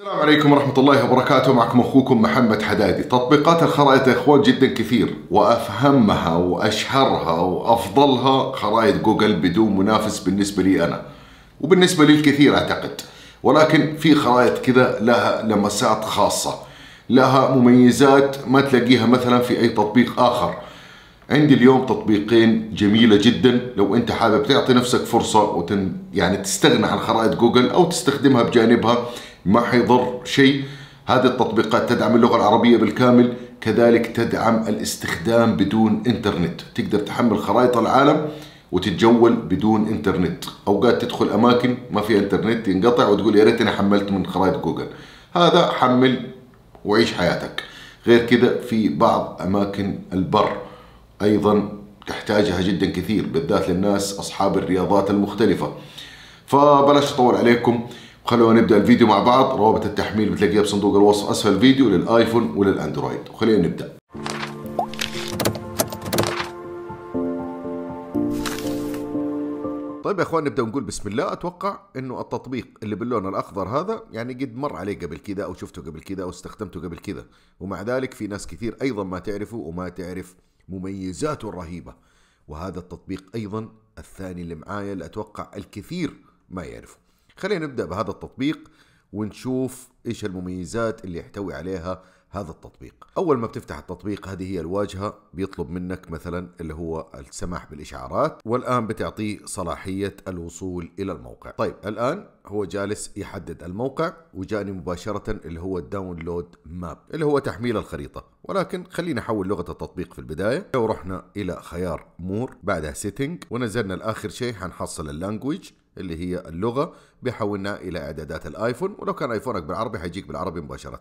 السلام عليكم ورحمة الله وبركاته معكم أخوكم محمد حدادي تطبيقات الخرائط يا إخوان جدا كثير وأفهمها وأشهرها وأفضلها خرائط جوجل بدون منافس بالنسبة لي أنا وبالنسبة للكثير أعتقد ولكن في خرائط كذا لها لمسات خاصة لها مميزات ما تلاقيها مثلا في أي تطبيق آخر عندي اليوم تطبيقين جميلة جدا لو أنت حابب تعطي نفسك فرصة وتن يعني تستغنى عن خرائط جوجل أو تستخدمها بجانبها ما حيضر شيء هذه التطبيقات تدعم اللغة العربية بالكامل كذلك تدعم الاستخدام بدون انترنت تقدر تحمل خرائط العالم وتتجول بدون انترنت اوقات تدخل اماكن ما في انترنت ينقطع وتقول يا ريتني حملت من خرائط جوجل هذا حمل وعيش حياتك غير كذا في بعض اماكن البر ايضا تحتاجها جدا كثير بالذات للناس اصحاب الرياضات المختلفه فبلاش اطول عليكم خلونا نبدا الفيديو مع بعض روابط التحميل بتلاقيها بصندوق الوصف اسفل الفيديو للايفون وللاندرويد وخلينا نبدا طيب يا اخوان نبدا نقول بسم الله اتوقع انه التطبيق اللي باللون الاخضر هذا يعني قد مر عليه قبل كذا او شفته قبل كذا او استخدمته قبل كذا ومع ذلك في ناس كثير ايضا ما تعرفه وما تعرف مميزاته الرهيبه وهذا التطبيق ايضا الثاني اللي معايا اللي اتوقع الكثير ما يعرفه خلينا نبدأ بهذا التطبيق ونشوف ايش المميزات اللي يحتوي عليها هذا التطبيق اول ما بتفتح التطبيق هذه هي الواجهه بيطلب منك مثلا اللي هو السماح بالاشعارات والان بتعطيه صلاحيه الوصول الى الموقع طيب الان هو جالس يحدد الموقع وجاني مباشره اللي هو الداونلود ماب اللي هو تحميل الخريطه ولكن خلينا نحول لغه التطبيق في البدايه لو رحنا الى خيار مور بعدها سيتنج ونزلنا لاخر شيء حنحصل اللانجويج اللي هي اللغة بيحولنا إلى إعدادات الآيفون ولو كان آيفونك بالعربي حيجيك بالعربي مباشرة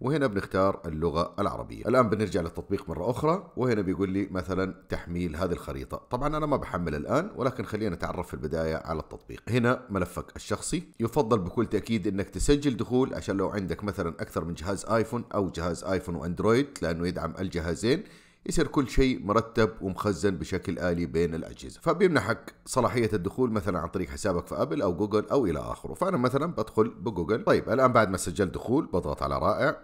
وهنا بنختار اللغة العربية الآن بنرجع للتطبيق مرة أخرى وهنا بيقول لي مثلا تحميل هذه الخريطة طبعا أنا ما بحمل الآن ولكن خلينا نتعرف في البداية على التطبيق هنا ملفك الشخصي يفضل بكل تأكيد أنك تسجل دخول عشان لو عندك مثلا أكثر من جهاز آيفون أو جهاز آيفون وأندرويد لأنه يدعم الجهازين يصير كل شيء مرتب ومخزن بشكل آلي بين الأجهزة فبيمنحك صلاحية الدخول مثلا عن طريق حسابك في أبل أو جوجل أو إلى آخره فأنا مثلا بدخل بجوجل طيب الآن بعد ما سجلت دخول بضغط على رائع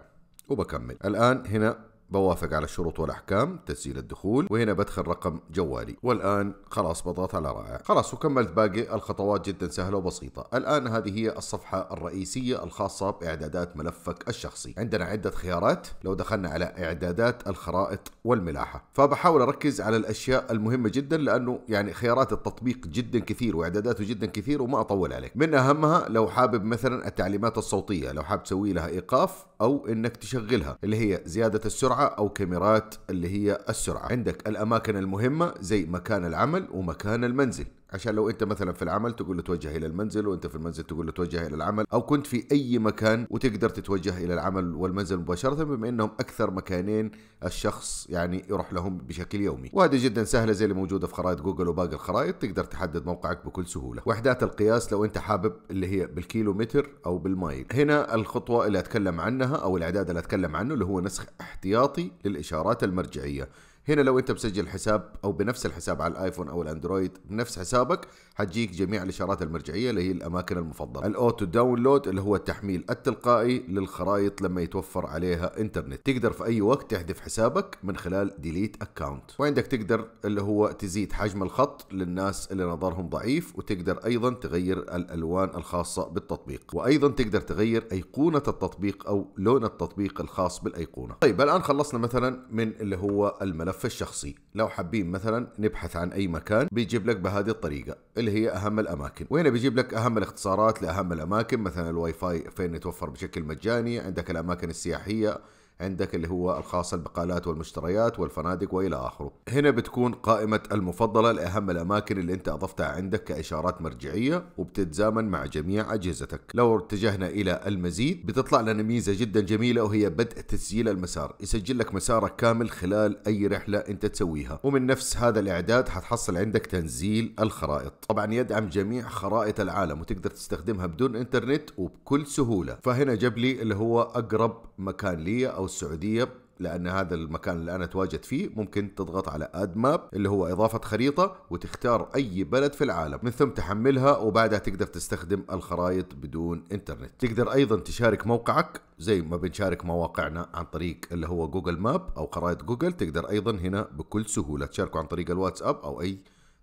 وبكمل الآن هنا بوافق على الشروط والأحكام تسجيل الدخول وهنا بدخل رقم جوالي والآن خلاص بضغط على رائع خلاص وكملت باقي الخطوات جدا سهلة وبسيطة الآن هذه هي الصفحة الرئيسية الخاصة بإعدادات ملفك الشخصي عندنا عدة خيارات لو دخلنا على إعدادات الخرائط والملاحة فبحاول أركز على الأشياء المهمة جدا لأنه يعني خيارات التطبيق جدا كثير وإعداداته جدا كثير وما أطول عليك من أهمها لو حابب مثلا التعليمات الصوتية لو حابب تسوي لها إيقاف أو إنك تشغلها اللي هي زيادة السرعة أو كاميرات اللي هي السرعة عندك الأماكن المهمة زي مكان العمل ومكان المنزل عشان لو انت مثلا في العمل تقول له توجه الى المنزل وانت في المنزل تقول له توجه الى العمل او كنت في اي مكان وتقدر تتوجه الى العمل والمنزل مباشره بما انهم اكثر مكانين الشخص يعني يروح لهم بشكل يومي وهذه جدا سهله زي اللي موجوده في خرائط جوجل وباقي الخرائط تقدر تحدد موقعك بكل سهوله وحدات القياس لو انت حابب اللي هي بالكيلومتر او بالمايل هنا الخطوه اللي اتكلم عنها او الاعداد اللي اتكلم عنه اللي هو نسخ احتياطي للاشارات المرجعيه هنا لو انت مسجل حساب او بنفس الحساب على الايفون او الاندرويد بنفس حسابك حتجيك جميع الاشارات المرجعيه اللي هي الاماكن المفضله الاوتو داونلود اللي هو التحميل التلقائي للخرائط لما يتوفر عليها انترنت تقدر في اي وقت تحذف حسابك من خلال ديليت اكونت وعندك تقدر اللي هو تزيد حجم الخط للناس اللي نظرهم ضعيف وتقدر ايضا تغير الالوان الخاصه بالتطبيق وايضا تقدر تغير ايقونه التطبيق او لون التطبيق الخاص بالايقونه طيب الان خلصنا مثلا من اللي هو الملف الملف الشخصي لو حابين مثلا نبحث عن اي مكان بيجيب لك بهذه الطريقه اللي هي اهم الاماكن وهنا بيجيب لك اهم الاختصارات لاهم الاماكن مثلا الواي فاي فين يتوفر بشكل مجاني عندك الاماكن السياحيه عندك اللي هو الخاص البقالات والمشتريات والفنادق وإلى آخره هنا بتكون قائمة المفضلة لأهم الأماكن اللي أنت أضفتها عندك كإشارات مرجعية وبتتزامن مع جميع أجهزتك لو اتجهنا إلى المزيد بتطلع لنا ميزة جدا جميلة وهي بدء تسجيل المسار يسجل لك مسارك كامل خلال أي رحلة أنت تسويها ومن نفس هذا الإعداد حتحصل عندك تنزيل الخرائط طبعا يدعم جميع خرائط العالم وتقدر تستخدمها بدون انترنت وبكل سهولة فهنا جاب لي اللي هو أقرب مكان لي أو السعوديه لان هذا المكان اللي انا اتواجد فيه ممكن تضغط على اد ماب اللي هو اضافه خريطه وتختار اي بلد في العالم من ثم تحملها وبعدها تقدر تستخدم الخرائط بدون انترنت تقدر ايضا تشارك موقعك زي ما بنشارك مواقعنا عن طريق اللي هو جوجل ماب او خرائط جوجل تقدر ايضا هنا بكل سهوله تشاركه عن طريق الواتساب او اي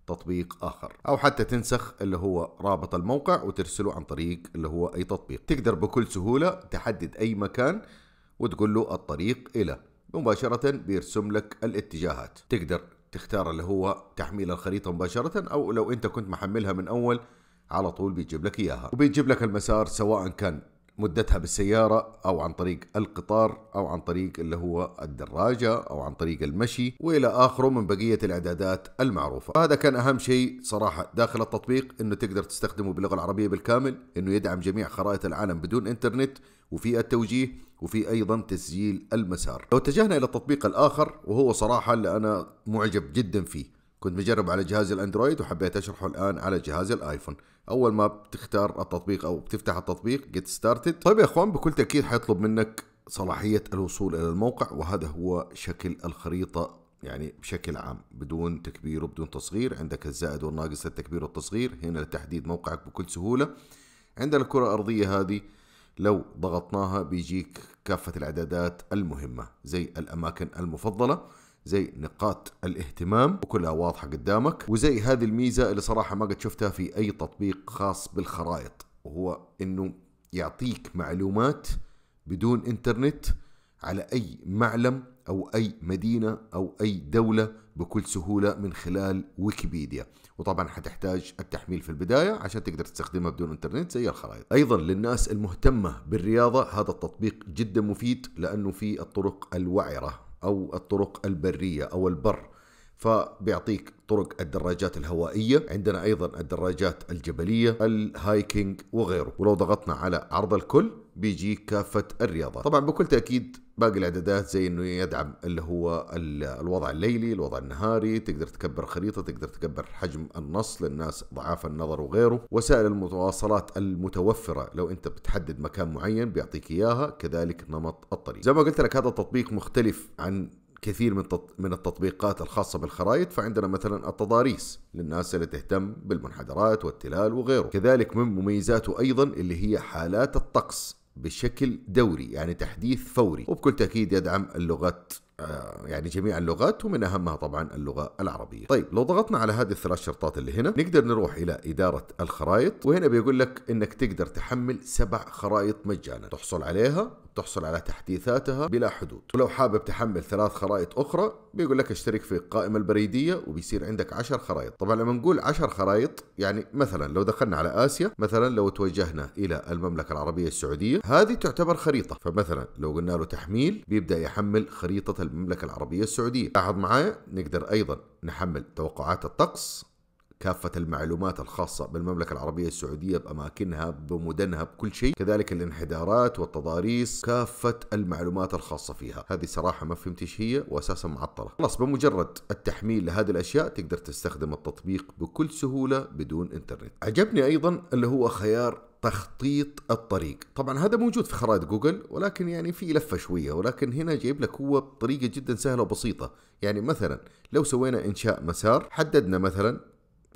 تطبيق اخر او حتى تنسخ اللي هو رابط الموقع وترسله عن طريق اللي هو اي تطبيق تقدر بكل سهوله تحدد اي مكان وتقول له الطريق إلى مباشرة بيرسم لك الاتجاهات تقدر تختار اللي هو تحميل الخريطة مباشرة أو لو أنت كنت محملها من أول على طول بيجيب لك إياها وبيجيب لك المسار سواء كان مدتها بالسيارة أو عن طريق القطار أو عن طريق اللي هو الدراجة أو عن طريق المشي وإلى آخره من بقية الإعدادات المعروفة هذا كان أهم شيء صراحة داخل التطبيق أنه تقدر تستخدمه باللغة العربية بالكامل أنه يدعم جميع خرائط العالم بدون إنترنت وفي التوجيه وفي ايضا تسجيل المسار لو اتجهنا الى التطبيق الاخر وهو صراحه اللي انا معجب جدا فيه كنت مجرب على جهاز الاندرويد وحبيت اشرحه الان على جهاز الايفون اول ما بتختار التطبيق او بتفتح التطبيق جيت ستارتد طيب يا اخوان بكل تاكيد حيطلب منك صلاحيه الوصول الى الموقع وهذا هو شكل الخريطه يعني بشكل عام بدون تكبير وبدون تصغير عندك الزائد والناقص للتكبير والتصغير هنا لتحديد موقعك بكل سهوله عندنا الكره الارضيه هذه لو ضغطناها بيجيك كافة الإعدادات المهمة زي الأماكن المفضلة زي نقاط الاهتمام وكلها واضحة قدامك وزي هذه الميزة اللي صراحة ما قد شفتها في أي تطبيق خاص بالخرائط وهو أنه يعطيك معلومات بدون انترنت على أي معلم أو أي مدينة أو أي دولة بكل سهولة من خلال ويكيبيديا وطبعا حتحتاج التحميل في البداية عشان تقدر تستخدمها بدون انترنت زي الخرائط أيضا للناس المهتمة بالرياضة هذا التطبيق جدا مفيد لأنه في الطرق الوعرة أو الطرق البرية أو البر فبيعطيك طرق الدراجات الهوائية عندنا أيضا الدراجات الجبلية الهايكينج وغيره ولو ضغطنا على عرض الكل بيجي كافة الرياضات طبعا بكل تأكيد باقي الإعدادات زي أنه يدعم اللي هو الوضع الليلي الوضع النهاري تقدر تكبر خريطة تقدر تكبر حجم النص للناس ضعاف النظر وغيره وسائل المتواصلات المتوفرة لو أنت بتحدد مكان معين بيعطيك إياها كذلك نمط الطريق زي ما قلت لك هذا التطبيق مختلف عن كثير من من التطبيقات الخاصة بالخرائط فعندنا مثلا التضاريس للناس اللي تهتم بالمنحدرات والتلال وغيره كذلك من مميزاته أيضا اللي هي حالات الطقس بشكل دوري يعني تحديث فوري وبكل تأكيد يدعم اللغات يعني جميع اللغات ومن اهمها طبعا اللغه العربيه. طيب لو ضغطنا على هذه الثلاث شرطات اللي هنا نقدر نروح الى اداره الخرائط وهنا بيقول لك انك تقدر تحمل سبع خرائط مجانا تحصل عليها تحصل على تحديثاتها بلا حدود ولو حابب تحمل ثلاث خرائط أخرى بيقول لك اشترك في القائمة البريدية وبيصير عندك عشر خرائط طبعا لما نقول عشر خرائط يعني مثلا لو دخلنا على آسيا مثلا لو توجهنا إلى المملكة العربية السعودية هذه تعتبر خريطة فمثلا لو قلنا له تحميل بيبدأ يحمل خريطة المملكة العربية السعودية لاحظ معايا نقدر أيضا نحمل توقعات الطقس كافة المعلومات الخاصة بالمملكة العربية السعودية بأماكنها بمدنها بكل شيء كذلك الانحدارات والتضاريس كافة المعلومات الخاصة فيها هذه صراحة ما فهمت ايش هي وأساسا معطلة خلاص بمجرد التحميل لهذه الأشياء تقدر تستخدم التطبيق بكل سهولة بدون انترنت عجبني أيضا اللي هو خيار تخطيط الطريق طبعا هذا موجود في خرائط جوجل ولكن يعني في لفه شويه ولكن هنا جايب لك هو بطريقه جدا سهله وبسيطه يعني مثلا لو سوينا انشاء مسار حددنا مثلا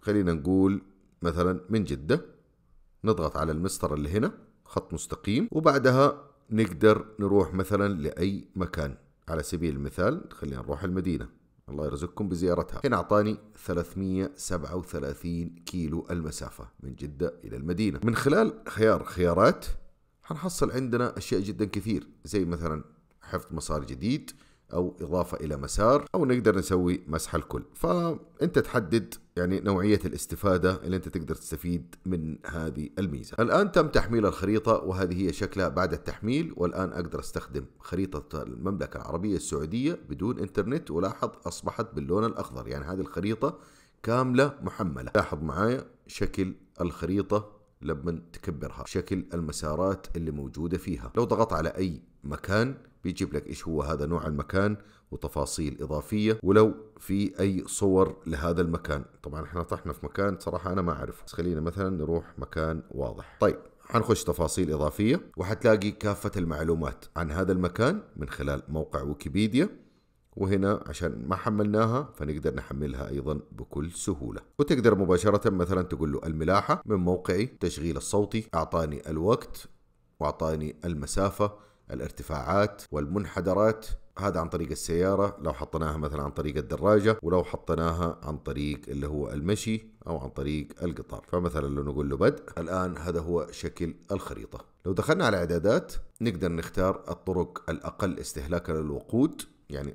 خلينا نقول مثلا من جده نضغط على المسطره اللي هنا خط مستقيم وبعدها نقدر نروح مثلا لاي مكان على سبيل المثال خلينا نروح المدينه الله يرزقكم بزيارتها هنا أعطاني 337 كيلو المسافة من جدة إلى المدينة من خلال خيار خيارات هنحصل عندنا أشياء جدا كثير زي مثلا حفظ مسار جديد او اضافه الى مسار او نقدر نسوي مسح الكل فانت تحدد يعني نوعيه الاستفاده اللي انت تقدر تستفيد من هذه الميزه الان تم تحميل الخريطه وهذه هي شكلها بعد التحميل والان اقدر استخدم خريطه المملكه العربيه السعوديه بدون انترنت ولاحظ اصبحت باللون الاخضر يعني هذه الخريطه كامله محمله لاحظ معايا شكل الخريطه لما تكبرها شكل المسارات اللي موجودة فيها لو ضغط على أي مكان بيجيب لك ايش هو هذا نوع المكان وتفاصيل اضافيه ولو في اي صور لهذا المكان طبعا احنا طحنا في مكان صراحه انا ما اعرفه بس خلينا مثلا نروح مكان واضح طيب حنخش تفاصيل إضافية وحتلاقي كافة المعلومات عن هذا المكان من خلال موقع ويكيبيديا وهنا عشان ما حملناها فنقدر نحملها أيضا بكل سهولة وتقدر مباشرة مثلا تقول له الملاحة من موقعي تشغيل الصوتي أعطاني الوقت وأعطاني المسافة الارتفاعات والمنحدرات هذا عن طريق السيارة لو حطيناها مثلا عن طريق الدراجة ولو حطيناها عن طريق اللي هو المشي أو عن طريق القطار فمثلا لو نقول له بدء الآن هذا هو شكل الخريطة لو دخلنا على إعدادات نقدر نختار الطرق الأقل استهلاكا للوقود يعني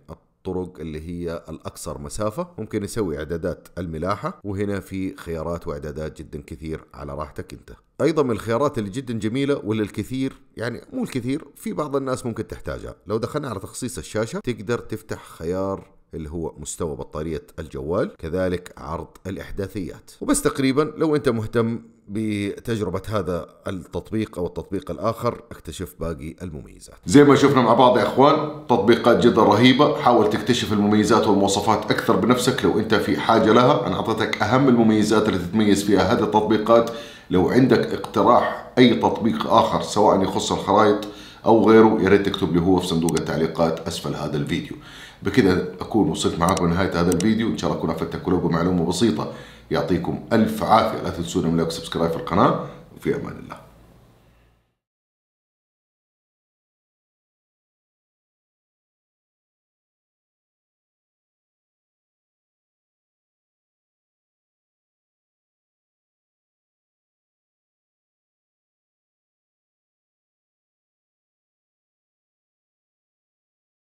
الطرق اللي هي الأقصر مسافة ممكن يسوي إعدادات الملاحة وهنا في خيارات وإعدادات جدا كثير على راحتك أنت ايضا من الخيارات اللي جدا جميله واللي الكثير يعني مو الكثير في بعض الناس ممكن تحتاجها لو دخلنا على تخصيص الشاشه تقدر تفتح خيار اللي هو مستوى بطاريه الجوال كذلك عرض الاحداثيات وبس تقريبا لو انت مهتم بتجربة هذا التطبيق أو التطبيق الآخر اكتشف باقي المميزات زي ما شفنا مع بعض يا أخوان تطبيقات جدا رهيبة حاول تكتشف المميزات والمواصفات أكثر بنفسك لو أنت في حاجة لها أنا أعطيتك أهم المميزات اللي تتميز فيها هذه التطبيقات لو عندك اقتراح أي تطبيق آخر سواء يخص الخرائط أو غيره يا ريت تكتب لي هو في صندوق التعليقات أسفل هذا الفيديو بكذا أكون وصلت معاكم لنهاية هذا الفيديو إن شاء الله أكون أفدتك ولو معلومة بسيطة يعطيكم ألف عافية لا تنسونا من لايك وسبسكرايب في القناة وفي أمان الله